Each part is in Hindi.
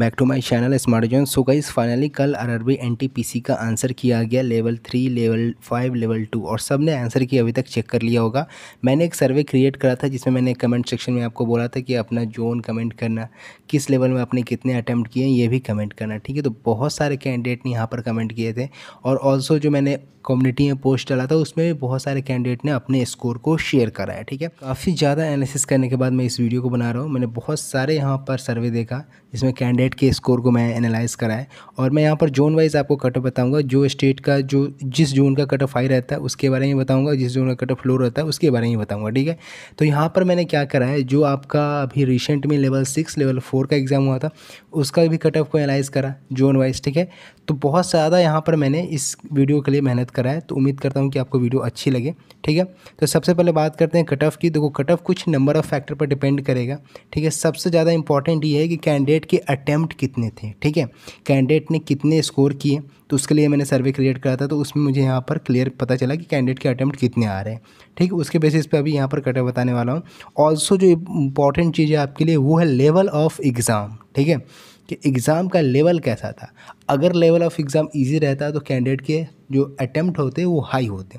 back to my channel smart zone so guys finally कल पी एनटीपीसी का आंसर किया गया level three level five level two और सब ने आंसर की अभी तक चेक कर लिया होगा मैंने एक सर्वे क्रिएट करा था जिसमें मैंने कमेंट सेक्शन में आपको बोला था कि अपना जोन कमेंट करना किस लेवल में आपने कितने अटैम्प्ट किए हैं ये भी कमेंट करना ठीक है तो बहुत सारे कैंडिडेट ने यहाँ पर कमेंट किए थे और ऑल्सो जो मैंने कम्युनिटी में पोस्ट डाला था उसमें भी बहुत सारे कैंडिडेट ने अपने स्कोर को शेयर करा है ठीक है काफ़ी ज़्यादा एनालिसिस करने के बाद मैं इस वीडियो को बना रहा हूँ मैंने बहुत सारे यहाँ पर सर्वे देखा जिसमें कैंडिडेट नेट के स्कोर को मैं एनालाइज़ करा है और मैं यहाँ पर जोन वाइज आपको कट ऑफ बताऊँगा जो स्टेट का जो जिस जोन का कट ऑफ हाई रहता है उसके बारे में बताऊँगा जिस जोन का कट ऑफ लो रहता है उसके बारे में बताऊँगा ठीक है तो यहाँ पर मैंने क्या करा है जो आपका अभी रिसेंट में लेवल सिक्स लेवल फोर का एग्ज़ाम हुआ था उसका भी कट ऑफ को एनालाइज़ करा जोन वाइज ठीक है तो बहुत ज़्यादा यहाँ पर मैंने इस वीडियो के लिए मेहनत करा है तो उम्मीद करता हूँ कि आपको वीडियो अच्छी लगे ठीक है तो सबसे पहले बात करते हैं कट ऑफ की देखो कट ऑफ कुछ नंबर ऑफ़ फैक्टर पर डिपेंड करेगा ठीक है सबसे ज़्यादा इंपॉर्टेंट ये है कि कैंडिडेट के अटैम्प अटैम्प्ट कितने थे ठीक है कैंडिडेट ने कितने स्कोर किए तो उसके लिए मैंने सर्वे क्रिएट करा था तो उसमें मुझे यहाँ पर क्लियर पता चला कि कैंडिडेट के अटैम्प्ट कितने आ रहे हैं ठीक उसके बेसिस पे अभी यहाँ पर कटे बताने वाला हूँ ऑल्सो जो इम्पॉर्टेंट चीज़ है आपके लिए वो है लेवल ऑफ एग्ज़ाम ठीक है कि एग्ज़ाम का लेवल कैसा था अगर लेवल ऑफ एग्ज़ाम ईजी रहता तो कैंडिडेट के जो अटैम्प्ट होते वो हाई होते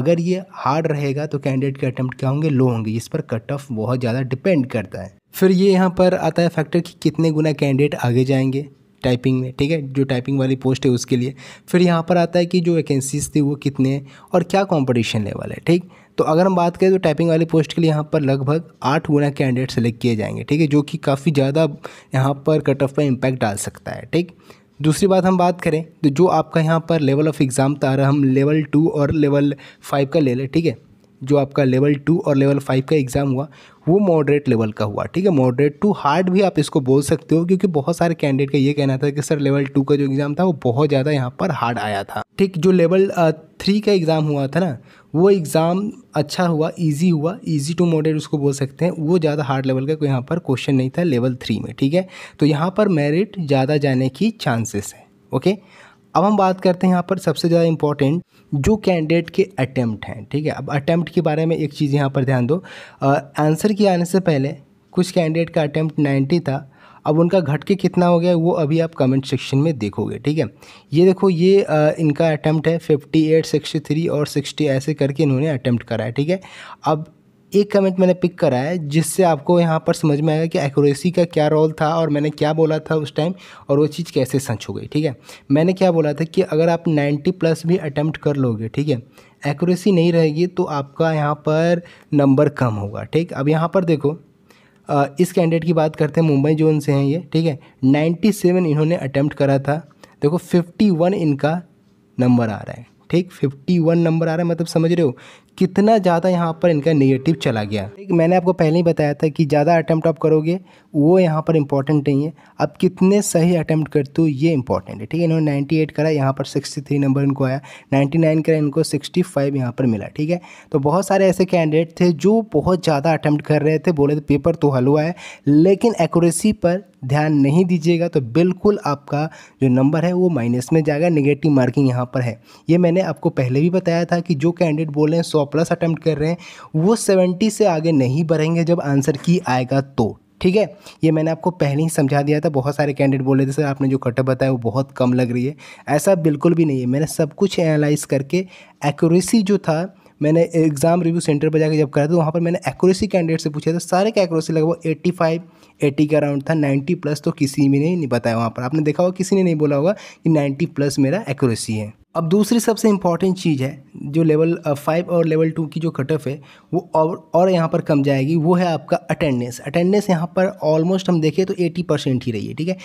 अगर ये हार्ड रहेगा तो कैंडिडेट के अटैम्प्ट क्या होंगे लो होंगे इस पर कट ऑफ बहुत ज़्यादा डिपेंड करता है फिर ये यहाँ पर आता है फैक्टर कि कितने गुना कैंडिडेट आगे जाएंगे टाइपिंग में ठीक है जो टाइपिंग वाली पोस्ट है उसके लिए फिर यहाँ पर आता है कि जो वैकेंसीज थी वो कितने हैं और क्या कंपटीशन लेवल है ठीक तो अगर हम बात करें तो टाइपिंग वाली पोस्ट के लिए यहाँ पर लगभग आठ गुना कैंडिडेट सेलेक्ट किए जाएंगे ठीक है जो कि काफ़ी ज़्यादा यहाँ पर कट ऑफ पर इम्पैक्ट डाल सकता है ठीक दूसरी बात हम बात करें तो जो आपका यहाँ पर लेवल ऑफ एग्ज़ाम आ रहा हम लेवल टू और लेवल फाइव का ले लें ठीक है जो आपका लेवल टू और लेवल फाइव का एग्ज़ाम हुआ वो मॉडरेट लेवल का हुआ ठीक है मॉडरेट टू हार्ड भी आप इसको बोल सकते हो क्योंकि बहुत सारे कैंडिडेट का ये कहना था कि सर लेवल टू का जो एग्ज़ाम था वो बहुत ज़्यादा यहाँ पर हार्ड आया था ठीक जो लेवल थ्री का एग्ज़ाम हुआ था ना वो एग्ज़ाम अच्छा हुआ इजी हुआ इजी टू मॉडरेट उसको बोल सकते हैं वो ज़्यादा हार्ड लेवल का कोई यहाँ पर क्वेश्चन नहीं था लेवल थ्री में ठीक है तो यहाँ पर मेरिट ज़्यादा जाने की चांसेस है ओके अब हम बात करते हैं यहाँ पर सबसे ज़्यादा इंपॉर्टेंट जो कैंडिडेट के अटैम्प्ट हैं ठीक है अब अटैम्प्ट के बारे में एक चीज़ यहाँ पर ध्यान दो आंसर के आने से पहले कुछ कैंडिडेट का अटैम्प्ट नाइन्टी था अब उनका घट के कितना हो गया वो अभी आप कमेंट सेक्शन में देखोगे ठीक है ये देखो ये आ, इनका अटैम्प्ट है फिफ्टी एट सिक्सटी थ्री और सिक्सटी ऐसे करके इन्होंने अटैम्प्ट करा है ठीक है अब एक कमेंट मैंने पिक करा है जिससे आपको यहाँ पर समझ में आएगा कि एक्यूरेसी का क्या रोल था और मैंने क्या बोला था उस टाइम और वो चीज़ कैसे सच हो गई ठीक है मैंने क्या बोला था कि अगर आप 90 प्लस भी अटैम्प्ट कर लोगे ठीक है एक्यूरेसी नहीं रहेगी तो आपका यहाँ पर नंबर कम होगा ठीक अब यहाँ पर देखो इस कैंडिडेट की बात करते हैं मुंबई जोन से हैं ये ठीक है सेवन इन्होंने अटैम्प्ट करा था देखो वन इनका नंबर आ रहा है ठीक 51 नंबर आ रहा है मतलब समझ रहे हो कितना ज़्यादा यहाँ पर इनका नेगेटिव चला गया एक मैंने आपको पहले ही बताया था कि ज़्यादा अटैम्प्ट आप करोगे वो यहाँ पर इंपॉर्टेंट नहीं है अब कितने सही अटैम्प्ट करते हो ये इंपॉर्टेंट है ठीक है इन्होंने एट करा यहाँ पर थ्री नंबर इनको आया नाइन करा इनको फाइव यहाँ पर मिला ठीक है तो बहुत सारे ऐसे कैंडिडेट थे जो बहुत ज़्यादा अटैम्प्ट कर रहे थे बोले थे पेपर तो हुआ है लेकिन एक्यूरेसी पर ध्यान नहीं दीजिएगा तो बिल्कुल आपका जो नंबर है वो माइनस में जाएगा नेगेटिव मार्किंग यहाँ पर है ये मैंने आपको पहले भी बताया था कि जो कैंडिडेट बोले हैं सौ प्लस अटैम्प्ट कर रहे हैं वो सेवेंटी से आगे नहीं बढ़ेंगे जब आंसर की आएगा तो ठीक है ये मैंने आपको पहले ही समझा दिया था बहुत सारे कैंडिडेट बोले थे सर आपने जो कटअप बताया वो बहुत कम लग रही है ऐसा बिल्कुल भी नहीं है मैंने सब कुछ एनालाइज करके एक्यूरेसी जो था मैंने एग्ज़ाम रिव्यू सेंटर पर जाकर जब करा था तो वहाँ पर मैंने एक्यूरेसी कैंडिडेट से पूछा था सारे का एक्यूरेसी लगभग एट्टी फाइव एटी का अराउंड था नाइन्टी प्लस तो किसी में नहीं बताया वहाँ पर आपने देखा होगा किसी ने नहीं बोला होगा कि नाइन्टी प्लस मेरा एक्यूरेसी है अब दूसरी सबसे इम्पॉर्टेंट चीज़ है जो लेवल फाइव और लेवल टू की जो कट ऑफ है वो और और यहाँ पर कम जाएगी वो है आपका अटेंडेंस अटेंडेंस यहाँ पर ऑलमोस्ट हम देखें तो एट्टी परसेंट ही रही है ठीक है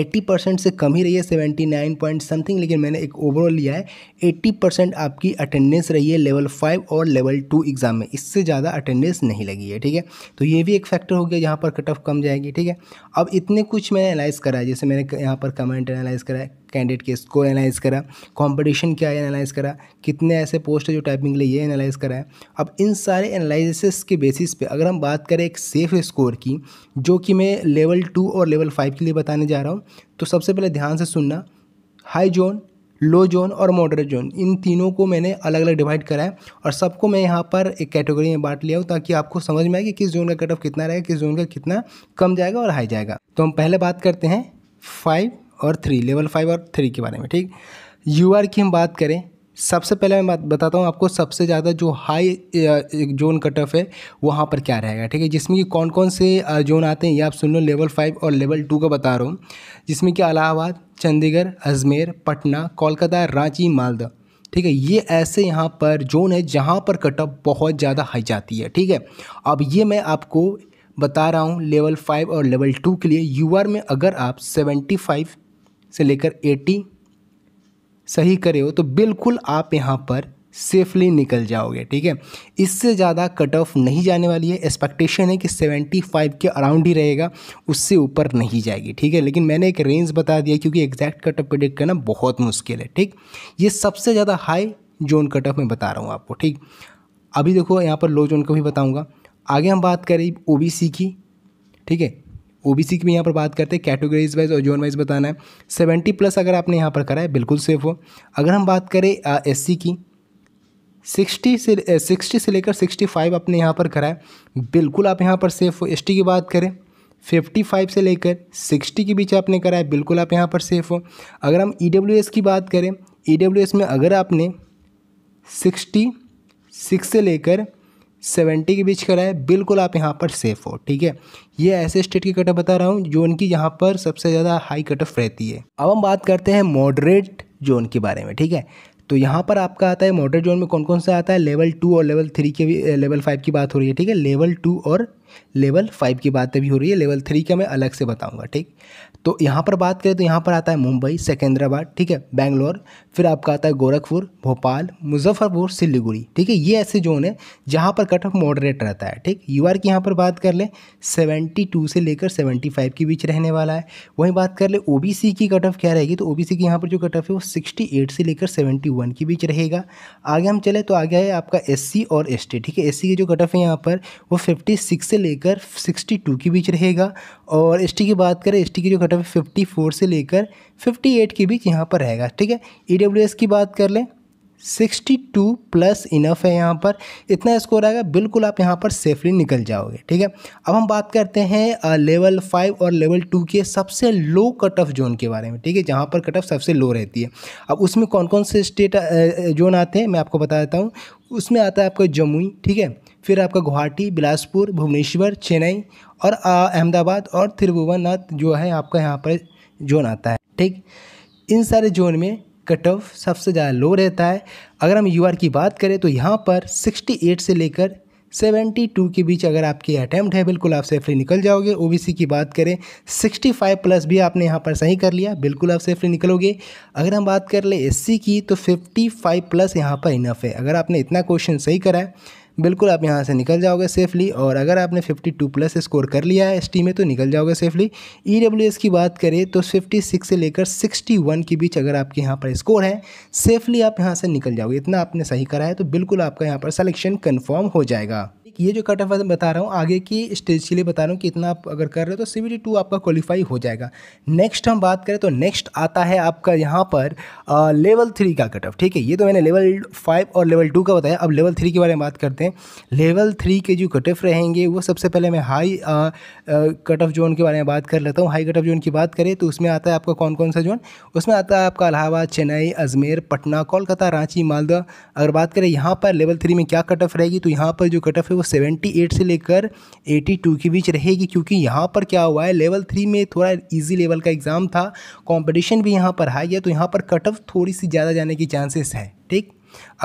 एट्टी परसेंट से कम ही रही है सेवेंटी नाइन पॉइंट समथिंग लेकिन मैंने एक ओवरऑल लिया है एट्टी परसेंट आपकी अटेंडेंस रही है लेवल फाइव और लेवल टू एग्ज़ाम में इससे ज़्यादा अटेंडेंस नहीं लगी है ठीक है तो ये भी एक फैक्टर हो गया यहाँ पर कट ऑफ कम जाएगी ठीक है अब इतने कुछ मैंने एनालाइज़ करा है जैसे मैंने यहाँ पर कमेंट एनालाइज़ कराया कैंडिडेट के स्कोर एनालाइज़ करा कंपटीशन क्या है एनालाइज़ करा कितने ऐसे पोस्ट है जो टाइपिंग के लिए ये एनालाइज़ करा है अब इन सारे एनालिसिस के बेसिस पे अगर हम बात करें एक सेफ़ स्कोर की जो कि मैं लेवल टू और लेवल फाइव के लिए बताने जा रहा हूँ तो सबसे पहले ध्यान से सुनना हाई जोन लो जोन और मॉडरेट जोन इन तीनों को मैंने अलग अलग डिवाइड करा है और सबको मैं यहाँ पर एक कैटेगरी में बांट लिया हूँ ताकि आपको समझ में आए कि किस जोन का कट ऑफ कितना रहेगा किस जोन का कितना कम जाएगा और हाई जाएगा तो हम पहले बात करते हैं फाइव और थ्री लेवल फाइव और थ्री के बारे में ठीक यू की हम बात करें सबसे पहले मैं बताता हूँ आपको सबसे ज़्यादा जो हाई जोन कट ऑफ है वहाँ पर क्या रहेगा ठीक है जिसमें कि कौन कौन से जोन आते हैं ये आप सुन लो लेवल फाइव और लेवल टू का बता रहा हूँ जिसमें कि अलाहाबाद चंडीगढ़ अजमेर पटना कोलकाता रांची मालदा ठीक है ये ऐसे यहाँ पर जोन है जहाँ पर कट ऑफ बहुत ज़्यादा हाई जाती है ठीक है अब ये मैं आपको बता रहा हूँ लेवल फाइव और लेवल टू के लिए यू में अगर आप सेवेंटी फाइव से लेकर एटी सही करे हो तो बिल्कुल आप यहाँ पर सेफली निकल जाओगे ठीक है इससे ज़्यादा कट ऑफ नहीं जाने वाली है एक्सपेक्टेशन है कि 75 के अराउंड ही रहेगा उससे ऊपर नहीं जाएगी ठीक है लेकिन मैंने एक रेंज बता दिया क्योंकि एग्जैक्ट कट ऑफ प्रिडिक्ट करना बहुत मुश्किल है ठीक ये सबसे ज़्यादा हाई जोन कट ऑफ मैं बता रहा हूँ आपको ठीक अभी देखो यहाँ पर लो जोन का भी बताऊँगा आगे हम बात करें ओ की ठीक है ओबीसी की भी यहाँ पर बात करते हैं कैटेगरीज वाइज और जोन वाइज बताना है सेवेंटी प्लस अगर आपने यहाँ पर करा है बिल्कुल सेफ हो अगर हम बात करें एस की सिक्सटी से सिक्सटी से लेकर सिक्सटी फाइव आपने यहाँ पर करा है बिल्कुल आप यहाँ पर सेफ हो एस की बात करें फिफ्टी फाइव से लेकर सिक्सटी के बीच आपने करा है बिल्कुल आप यहाँ पर सेफ हो अगर हम ई e की बात करें ई e में अगर आपने सिक्सटी सिक्स से लेकर सेवेंटी के बीच का रहा है बिल्कुल आप यहाँ पर सेफ हो ठीक है ये ऐसे स्टेट की कटअप बता रहा हूँ जो इनकी यहाँ पर सबसे ज़्यादा हाई कटअप रहती है अब हम बात करते हैं मॉडरेट जोन के बारे में ठीक है तो यहाँ पर आपका आता है मॉडरेट जोन में कौन कौन सा आता है लेवल टू और लेवल थ्री के भी लेवल eh, फाइव की बात हो रही है ठीक है लेवल टू और लेवल फाइव की बातें भी हो रही है लेवल थ्री का मैं अलग से बताऊंगा ठीक तो यहाँ पर बात करें तो यहाँ पर आता है मुंबई सेकेंद्राबाद ठीक है बैंगलोर फिर आपका आता है गोरखपुर भोपाल मुजफ्फरपुर सिलीगुड़ी ठीक है ये ऐसे जोन है जहाँ पर कट ऑफ मॉडरेट रहता है ठीक यू की यहाँ पर बात कर लें सेवेंटी टू से लेकर सेवेंटी फाइव के बीच रहने वाला है वहीं बात कर ले ओ की कट ऑफ क्या रहेगी तो ओ की यहाँ पर जो कट ऑफ है वो सिक्सटी एट से लेकर सेवेंटी वन के बीच रहेगा आगे हम चले तो आगे है आपका एस और एस ठीक है एस की जो कट ऑफ है यहाँ पर वो फिफ्टी सिक्स से लेकर 62 के बीच रहेगा और एस की बात करें एस की जो कट ऑफ फिफ्टी फिफ्टी से लेकर 58 के बीच यहाँ पर रहेगा ठीक है ई e की बात कर लें 62 प्लस इनफ है यहाँ पर इतना स्कोर आएगा बिल्कुल आप यहाँ पर सेफली निकल जाओगे ठीक है अब हम बात करते हैं लेवल फाइव और लेवल टू के सबसे लो कट ऑफ जोन के बारे में ठीक है जहाँ पर कट ऑफ सबसे लो रहती है अब उसमें कौन कौन से स्टेट जोन आते हैं मैं आपको बता देता हूँ उसमें आता है आपका जमुई ठीक है फिर आपका गुवाहाटी बिलासपुर भुवनेश्वर चेन्नई और अहमदाबाद और त्रिभुवननाथ जो है आपका यहाँ पर जोन आता है ठीक इन सारे जोन में कट ऑफ सबसे ज़्यादा लो रहता है अगर हम यू की बात करें तो यहाँ पर 68 से लेकर 72 के बीच अगर आपके अटैम्प्ट है बिल्कुल आप सेफली निकल जाओगे ओबीसी की बात करें 65 प्लस भी आपने यहाँ पर सही कर लिया बिल्कुल आप सेफली निकलोगे अगर हम बात कर ले एससी की तो 55 प्लस यहाँ पर इनफ है अगर आपने इतना क्वेश्चन सही करा है बिल्कुल आप यहाँ से निकल जाओगे सेफली और अगर आपने 52 प्लस स्कोर कर लिया है एस में तो निकल जाओगे सेफली ई e की बात करें तो 56 से लेकर 61 के बीच अगर आपके यहाँ पर स्कोर है सेफली आप यहाँ से निकल जाओगे इतना आपने सही करा है तो बिल्कुल आपका यहाँ पर सलेक्शन कन्फर्म हो जाएगा ये जो कट ऑफ मैं बता रहा हूँ आगे की स्टेज के लिए बता रहा हूँ कि इतना आप अगर कर रहे हो तो सी टू आपका क्वालिफाई हो जाएगा नेक्स्ट हम बात करें तो नेक्स्ट आता है आपका यहाँ पर आ, लेवल थ्री का कट ऑफ ठीक है ये तो मैंने लेवल फाइव और लेवल टू का बताया अब लेवल थ्री के बारे में बात करते हैं लेवल थ्री के जो कट ऑफ रहेंगे वो सबसे पहले मैं हाई कट ऑफ जोन के बारे में बात कर लेता हूँ हाई कट ऑफ जोन की बात करें तो उसमें आता है आपका कौन कौन सा जोन उसमें आता है आपका इलाहाबाद चेन्नई अजमेर पटना कोलकाता रांची मालदा अगर बात करें यहाँ पर लेवल थ्री में क्या कट ऑफ रहेगी तो यहाँ पर जो कट ऑफ है वो 78 से लेकर 82 के बीच रहेगी क्योंकि यहाँ पर क्या हुआ है लेवल थ्री में थोड़ा इजी लेवल का एग्ज़ाम था कॉम्पिटिशन भी यहाँ पर हाई है तो यहाँ पर कट ऑफ थोड़ी सी ज़्यादा जाने की चांसेस है ठीक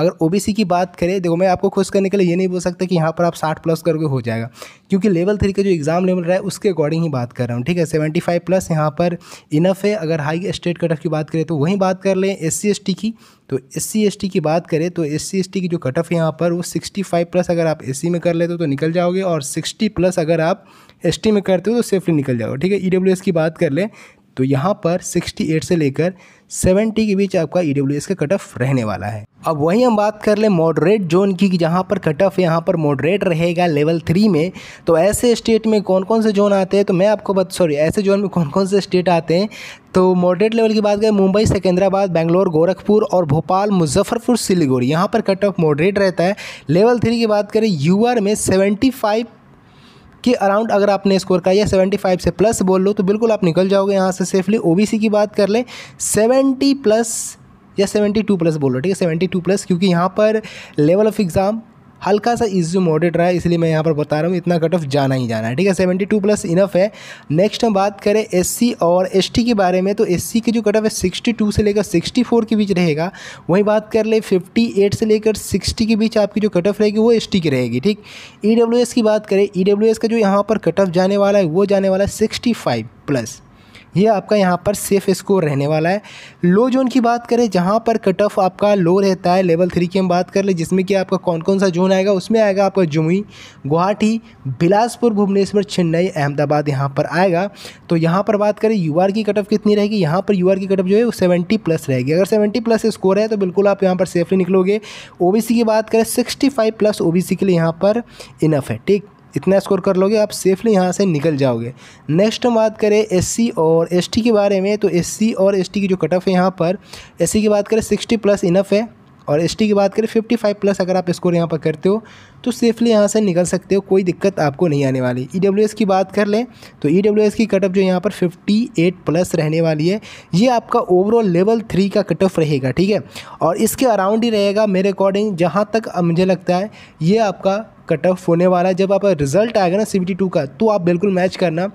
अगर ओ की बात करें देखो मैं आपको खुश करने के लिए ये नहीं बोल सकता कि यहाँ पर आप साठ प्लस करोगे हो जाएगा क्योंकि लेवल थ्री का जो एग्ज़ाम लेवल रहा है उसके अकॉर्डिंग ही बात कर रहा हूँ ठीक है सेवेंटी फाइव प्लस यहाँ पर इनफ है अगर हाई स्टेट कट ऑफ की बात करें तो वहीं बात कर लें एस सी की तो एस सी की बात करें तो एस सी की जो कट ऑफ है यहाँ पर वो सिक्सटी फाइव प्लस अगर आप एस में कर लेते हो तो निकल जाओगे और सिक्सटी प्लस अगर आप एस में करते हो तो सेफली निकल जाओगे ठीक है ई e की बात कर लें तो यहाँ पर 68 से लेकर 70 के बीच आपका ई e का कट ऑफ रहने वाला है अब वहीं हम बात कर लें मॉडरेट जोन की कि जहाँ पर कट ऑफ यहाँ पर मॉडरेट रहेगा लेवल थ्री में तो ऐसे स्टेट में कौन कौन से जोन आते हैं तो मैं आपको बता सॉरी ऐसे जोन में कौन कौन से स्टेट आते हैं तो मॉडरेट लेवल की बात करें मुंबई सिकंदराबाद बैंगलोर गोरखपुर और भोपाल मुजफ्फरपुर सिलीगुड़ी यहाँ पर कट ऑफ मॉडरेट रहता है लेवल थ्री की बात करें यू में सेवेंटी फाइव के अराउंड अगर आपने स्कोर या सेवेंटी फाइव से प्लस बोल लो तो बिल्कुल आप निकल जाओगे यहाँ से सेफली ओबीसी की बात कर लें सेवेंटी प्लस या 72 प्लस बोल रहा ठीक है 72 प्लस क्योंकि यहाँ पर लेवल ऑफ एग्ज़ाम हल्का सा इज्यू मॉडरेट रहा है इसलिए मैं यहाँ पर बता रहा हूँ इतना कट ऑफ जाना ही जाना है ठीक है सेवेंटी टू प्लस इनफ है नेक्स्ट हम बात करें एससी और एसटी के बारे में तो एससी के जो कट ऑफ है सिक्सटी टू से लेकर सिक्सटी फोर के बीच रहेगा वहीं बात कर ले फिफ्टी एट से लेकर सिक्सटी के बीच आपकी जो कट ऑफ रहेगी वो एस की रहेगी ठीक ई e की बात करें ई e का जो यहाँ पर कट ऑफ जाने वाला है वो जाने वाला है सिक्सटी प्लस ये आपका यहाँ पर सेफ स्कोर रहने वाला है लो जोन की बात करें जहाँ पर कट ऑफ आपका लो रहता है लेवल थ्री की हम बात कर ले जिसमें कि आपका कौन कौन सा जोन आएगा उसमें आएगा आपका जमुई गुवाहाटी बिलासपुर भुवनेश्वर चेन्नई अहमदाबाद यहाँ पर आएगा तो यहाँ पर बात करें यू की कट ऑफ कितनी रहेगी यहाँ पर यू की कट ऑफ जो है वो सेवेंटी प्लस रहेगी अगर सेवेंटी प्लस स्कोर है तो बिल्कुल आप यहाँ पर सेफली निकलोगे ओ की बात करें सिक्सटी प्लस ओ के लिए यहाँ पर इनफ है ठीक इतना स्कोर कर लोगे आप सेफली यहाँ से निकल जाओगे नेक्स्ट हम बात करें एससी और एसटी के बारे में तो एससी और एसटी की जो कट ऑफ है यहाँ पर एससी की बात करें सिक्सटी प्लस इनफ है और एस की बात करें फिफ्टी फाइव प्लस अगर आप स्कोर यहाँ पर करते हो तो सेफली यहाँ से निकल सकते हो कोई दिक्कत आपको नहीं आने वाली ई e की बात कर लें तो ई e की कट ऑफ जो यहाँ पर फिफ्टी एट प्लस रहने वाली है ये आपका ओवरऑल लेवल थ्री का कट ऑफ रहेगा ठीक है और इसके अराउंड ही रहेगा मेरे अकॉर्डिंग जहाँ तक मुझे लगता है ये आपका कट ऑफ होने वाला है जब आपका रिजल्ट आएगा ना सी का तो आप बिल्कुल मैच करना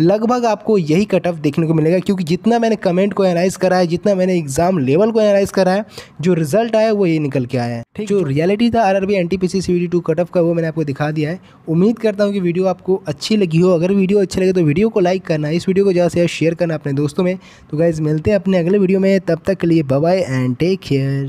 लगभग आपको यही कट ऑफ देखने को मिलेगा क्योंकि जितना मैंने कमेंट को एनालाइज़ करा है जितना मैंने एग्जाम लेवल को एनालाइज़ करा है जो रिजल्ट आया वो ये निकल के आया है जो रियलिटी था R R B N T P C two cut off का वो मैंने आपको दिखा दिया है उम्मीद करता हूँ कि वीडियो आपको अच्छी लगी हो अगर वीडियो अच्छी लगे तो वीडियो को लाइक करना इस वीडियो को ज़्यादा से ज़्यादा शेयर करना अपने दोस्तों में तो गाइज़ मिलते हैं अपने अगले वीडियो में तब तक के लिए बाय एंड टेक केयर